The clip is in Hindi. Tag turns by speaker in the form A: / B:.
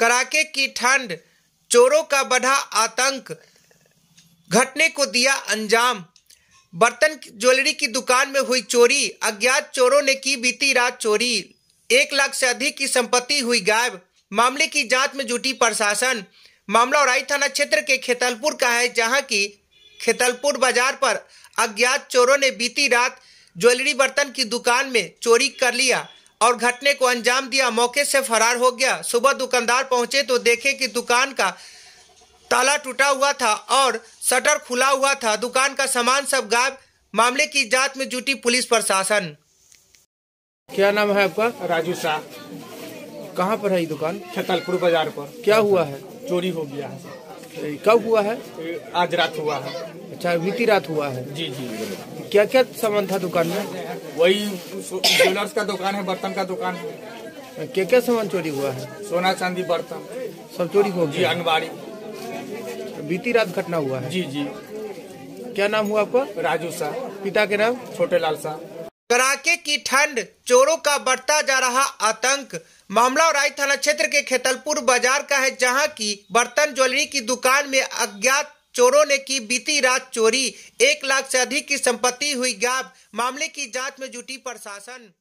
A: कड़ाके की ठंड चोरों का बढ़ा आतंक घटने को दिया अंजाम बर्तन ज्वेलरी की दुकान में हुई चोरी अज्ञात चोरों ने की बीती रात चोरी एक लाख से अधिक की संपत्ति हुई गायब मामले की जांच में जुटी प्रशासन मामला औराई थाना क्षेत्र के खेतलपुर का है जहां की खेतलपुर बाजार पर अज्ञात चोरों ने बीती रात ज्वेलरी बर्तन की दुकान में चोरी कर लिया और घटने को अंजाम दिया मौके से फरार हो गया सुबह दुकानदार पहुंचे तो देखे कि दुकान का ताला टूटा हुआ था और शटर खुला हुआ था दुकान का सामान सब गायब मामले की जांच में जुटी पुलिस प्रशासन
B: क्या नाम है आपका राजू शाह कहाँ पर है दुकान छतलपुर बाजार पर क्या हुआ है चोरी हो गया है कब हुआ है आज रात हुआ है अच्छा बीती रात हुआ है जी जी क्या क्या सामान था दुकान में वही ज्वेलर्स का दुकान है बर्तन का दुकान है क्या क्या सामान चोरी हुआ है सोना चांदी बर्तन सब चोरी हो गया अनबारी बीती रात घटना हुआ है जी जी क्या नाम हुआ आपका राजू शाह पिता के नाम छोटे लाल शाह कड़ाके की
A: ठंड चोरों का बढ़ता जा रहा आतंक मामला राय थाना क्षेत्र के खेतलपुर बाजार का है जहां की बर्तन ज्वेलरी की दुकान में अज्ञात चोरों ने की बीती रात चोरी एक लाख से अधिक की संपत्ति हुई गायब मामले की जांच में जुटी प्रशासन